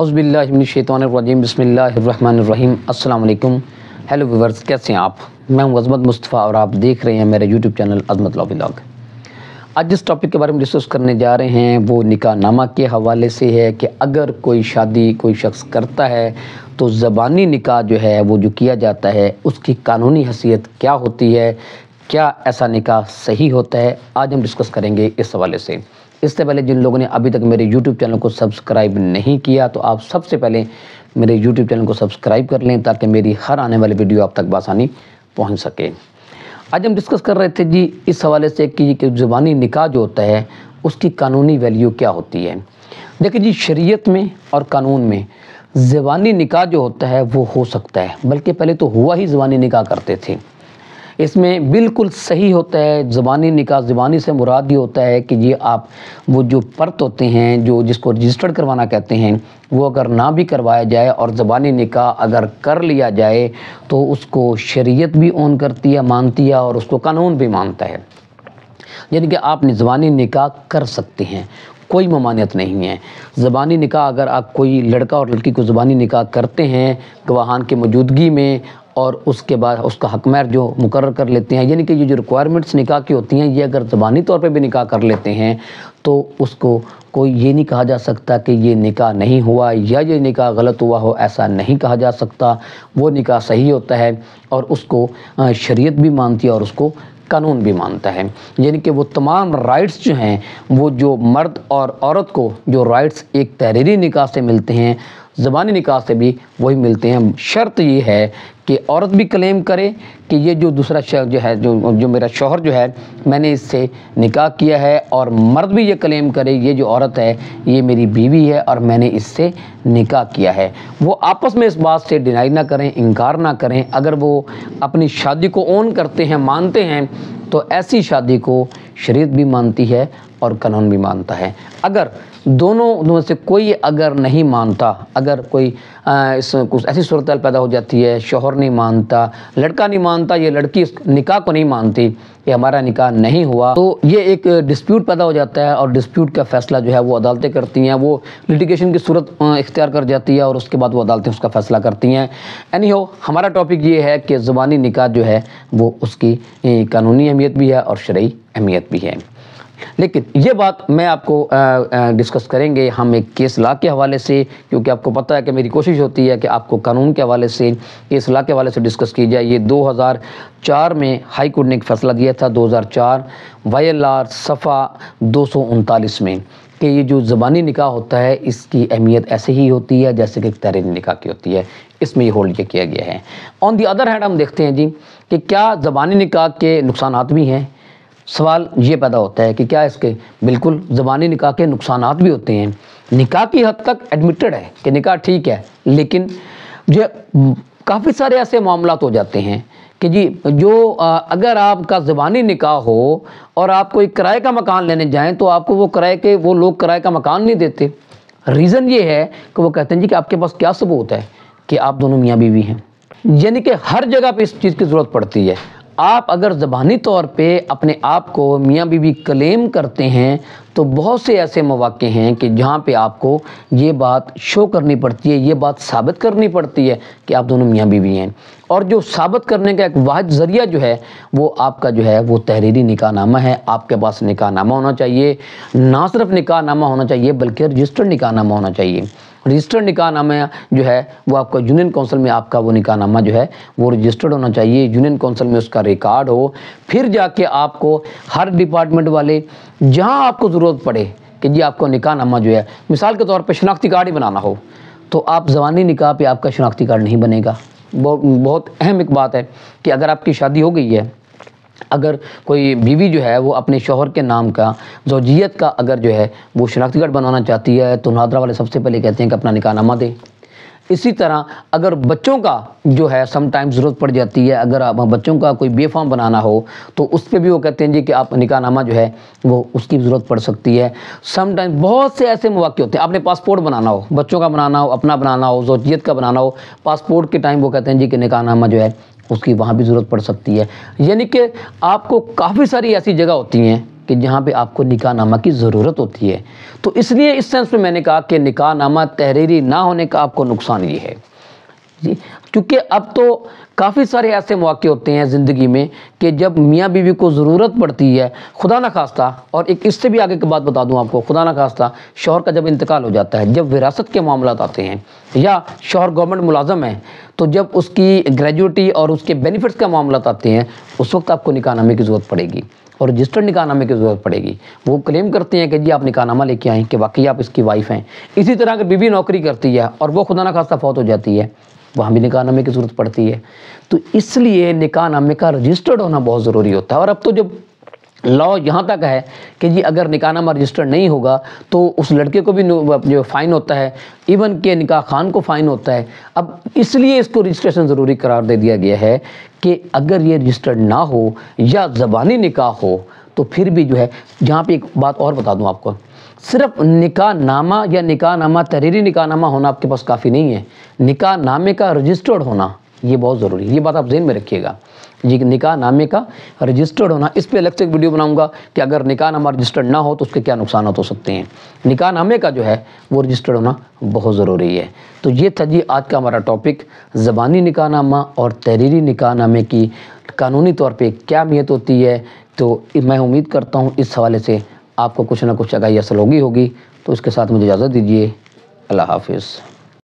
अज़बिल्लाशैतरजीम बसमीम अल्लाम hello viewers कैसे हैं आप मैं हूँ अजमत मुस्तफ़ा और आप देख रहे हैं मेरे YouTube channel Azmat law blog आज जिस टॉपिक के बारे में डिस्कस करने जा रहे हैं वो निका नामा के हवाले से है कि अगर कोई शादी कोई शख्स करता है तो ज़बानी निका जो है वो जो किया जाता है उसकी कानूनी हैसियत क्या होती है क्या ऐसा निका सही होता है आज हम डिस्कस करेंगे इस हवाले से इससे पहले जिन लोगों ने अभी तक मेरे यूट्यूब चैनल को सब्सक्राइब नहीं किया तो आप सबसे पहले मेरे यूट्यूब चैनल को सब्सक्राइब कर लें ताकि मेरी हर आने वाली वीडियो आप तक बसानी पहुँच सके आज हम डिस्कस कर रहे थे जी इस हवाले से कि, ज़ुबानी निकाह जो होता है उसकी कानूनी वैल्यू क्या होती है देखिए जी शरीत में और कानून में ज़बानी निकाह जो होता है वो हो सकता है बल्कि पहले तो हुआ ही ज़बानी निकाह करते थे इसमें बिल्कुल सही होता है ज़बानी निकाह ज़बानी से मुराद ये होता है कि ये आप वो जो परत होते हैं जो जिसको रजिस्टर्ड करवाना कहते हैं वो अगर ना भी करवाया जाए और ज़बानी निकाह अगर कर लिया जाए तो उसको शरीयत भी ऑन करती है मानती है और उसको कानून भी मानता है यानी कि आप ज़बानी निकाह कर सकते हैं कोई ममानियत नहीं है ज़बानी निकाह अगर आप कोई लड़का और लड़की को ज़बानी निकाह करते हैं गवाहान की मौजूदगी में और उसके बाद उसका हक मैर जो मुकर कर लेते हैं यानी कि ये जो रिक्वायरमेंट्स निकाह की होती हैं ये अगर ज़बानी तौर पे भी निकाह कर लेते हैं तो उसको कोई ये नहीं कहा जा सकता कि ये निकाह नहीं हुआ या ये निकाह गलत हुआ हो ऐसा नहीं कहा जा सकता वो निकाह सही होता है और उसको शरीयत भी मानती है और उसको कानून भी मानता है यानी कि वो तमाम राइट्स जो हैं वो जो मर्द और औरत को जो राइट्स एक तहरीरी निकाह से मिलते हैं ज़बानी निकाह से भी वही मिलते हैं शर्त ये है कि औरत भी क्लेम करे कि ये जो दूसरा शहर जो है जो जो मेरा शोहर जो है मैंने इससे निकाह किया है और मर्द भी ये क्लेम करे ये जो औरत है ये मेरी बीवी है और मैंने इससे निकाह किया है वो आपस में इस बात से डिनाई ना करें इनकार ना करें अगर वो अपनी शादी को ओन करते हैं मानते हैं तो ऐसी शादी को शरीयत भी मानती है और कानून भी मानता है अगर दोनों में से कोई अगर नहीं मानता अगर कोई आ, इस कुछ ऐसी सूरत पैदा हो जाती है शोहर नहीं मानता लड़का नहीं मानता ये लड़की निकाह को नहीं मानती कि हमारा निकाह नहीं हुआ तो ये एक डिस्प्यूट पैदा हो जाता है और डिस्प्यूट का फैसला जो है वो अदालतें करती हैं वो लिटिगेशन की सूरत इख्तियार कर जाती है और उसके बाद वो अदालतें उसका फैसला करती हैं एनी हो हमारा टॉपिक ये है कि ज़ुबानी निकाह जो है वो उसकी कानूनी अहमियत भी है और शरा अहमियत भी है लेकिन ये बात मैं आपको डिस्कस करेंगे हम एक केस ला के हवाले से क्योंकि आपको पता है कि मेरी कोशिश होती है कि आपको कानून के हवाले से केस ला के हवाले से डिस्कस की जाए ये 2004 में हाई कोर्ट ने एक फैसला दिया था 2004 हज़ार आर सफ़ा दो में कि ये जो ज़बानी निकाह होता है इसकी अहमियत ऐसे ही होती है जैसे कि तहरीन निकाह की होती है इसमें ये होल्ड किया गया है ऑन दी अदर हैंड हम देखते हैं जी कि क्या ज़बानी निकाह के नुकसान भी हैं सवाल ये पैदा होता है कि क्या इसके बिल्कुल ज़बानी निकाह के नुकसान भी होते हैं निकाह की हद तक एडमिटेड है कि निकाह ठीक है लेकिन जो काफ़ी सारे ऐसे मामला हो जाते हैं कि जी जो आ, अगर आपका ज़बानी निकाह हो और आप कोई किराए का मकान लेने जाएं तो आपको वो किराए के वो लोग किराए का मकान नहीं देते रीज़न ये है कि वो कहते हैं जी कि आपके पास क्या सबूत है कि आप दोनों मियाँ बीवी हैं यानी कि हर जगह पे इस चीज़ की ज़रूरत पड़ती है आप अगर ज़बानी तौर पे अपने आप को मियाँ बीवी क्लेम करते हैं तो बहुत से ऐसे मौाक़े हैं कि जहाँ पे आपको ये बात शो करनी पड़ती है ये बात साबित करनी पड़ती है कि आप दोनों मियाँ बीवी हैं और जो साबित करने का एक वाहद ज़रिया जो है वो आपका जो है वो तहरीरी निकाहनामा है आपके पास निकाहनामा होना चाहिए ना सिर्फ निकाहनामा होना चाहिए बल्कि रजिस्टर्ड निकाहनामा होना चाहिए रजिस्टर्ड निकाहनामा जो है वो आपका यूनियन काउंसिल में आपका वो निकाहनामा जो है वो रजिस्टर्ड होना चाहिए यूनियन काउंसिल में उसका रिकॉर्ड हो फिर जाके आपको हर डिपार्टमेंट वाले जहाँ आपको ज़रूरत पड़े कि जी आपको निकाहनामा जो है मिसाल के तौर पर शनाख्ती कार्ड ही बनाना हो तो आप जवानी निकाह पर आपका शनाख्ती कार्ड नहीं बनेगा बहुत बहुत अहम एक बात है कि अगर आपकी शादी हो गई है अगर कोई बीवी जो है वो अपने शोहर के नाम का जोजियत का अगर जो है वो शनाख्ती कार्ड बनवाना चाहती है तो नादरा वाले सबसे पहले कहते हैं कि अपना निकाहनामा दें इसी तरह अगर बच्चों का जो है समटाइम ज़रूरत पड़ जाती है अगर आप बच्चों का कोई बे फॉर्म बनाना हो तो उस पर भी वो कहते हैं जी कि आप निकाहनामा जो है वो उसकी ज़रूरत पड़ सकती है टाइम बहुत से ऐसे मौाक़े होते हैं आपने पासपोर्ट बनाना हो बच्चों का बनाना हो अपना बनाना हो जोजियत का बनाना हो पासपोर्ट के टाइम वो कहते हैं जी कि निकाहनामा जो है उसकी वहाँ भी ज़रूरत पड़ सकती है यानी कि आपको काफ़ी सारी ऐसी जगह होती हैं कि जहाँ पे आपको नामा की ज़रूरत होती है तो इसलिए इस सेंस में मैंने कहा कि निकाह नामा तहरीरी ना होने का आपको नुकसान ये है जी क्योंकि अब तो काफ़ी सारे ऐसे मौके होते हैं ज़िंदगी में कि जब मियाँ बीवी को ज़रूरत पड़ती है खुदा ना खास्ता और एक इससे भी आगे की बात बता दूं आपको खुदा ना खास्ता शोहर का जब इंतकाल हो जाता है जब विरासत के मामला आते हैं या शोहर गवर्नमेंट मुलाजम है तो जब उसकी ग्रेजुटी और उसके बेनिफिट्स का मामला आते हैं उस वक्त आपको निकाहनामे की ज़रूरत पड़ेगी और रजिस्टर्ड निकाहनामे की ज़रूरत पड़ेगी वो क्लेम करते हैं कि जी आप निकाहनामा लेके आएँ कि वाकई आप इसकी वाइफ़ हैं इसी तरह अगर बीवी नौकरी करती है और वो खुदा ना खास्ता फौत हो जाती है वहाँ भी निकाह नामे की ज़रूरत पड़ती है तो इसलिए निकाह नामे का रजिस्टर्ड होना बहुत ज़रूरी होता है और अब तो जब लॉ यहाँ तक है कि जी अगर निकाहनामा रजिस्टर्ड नहीं होगा तो उस लड़के को भी जो फ़ाइन होता है इवन के निकाह खान को फ़ाइन होता है अब इसलिए इसको रजिस्ट्रेशन ज़रूरी करार दे दिया गया है कि अगर ये रजिस्टर्ड ना हो या ज़बानी निकाह हो तो फिर भी जो है यहाँ पे एक बात और बता दूँ आपको सिर्फ निका नामा या निका नामा तहरीरी निका नामा होना आपके पास काफ़ी नहीं है निका नामे का रजिस्टर्ड होना ये बहुत ज़रूरी है ये बात आप जहन में रखिएगा ये निका नामे का रजिस्टर्ड होना इस पर अलग से एक वीडियो बनाऊंगा कि अगर निका नामा रजिस्टर्ड ना हो तो उसके क्या नुकसान हो तो सकते हैं निका नामे का जो है वो रजिस्टर्ड होना बहुत ज़रूरी है तो ये था जी आज का हमारा टॉपिक ज़बानी निका नामा और तहरीरी निका नामे की कानूनी तौर पर क्या अहमियत होती है तो मैं उम्मीद करता हूँ इस हवाले से आपको कुछ ना कुछ अगाई असल होगी तो उसके साथ मुझे इजाज़त दीजिए अल्लाह हाफिज़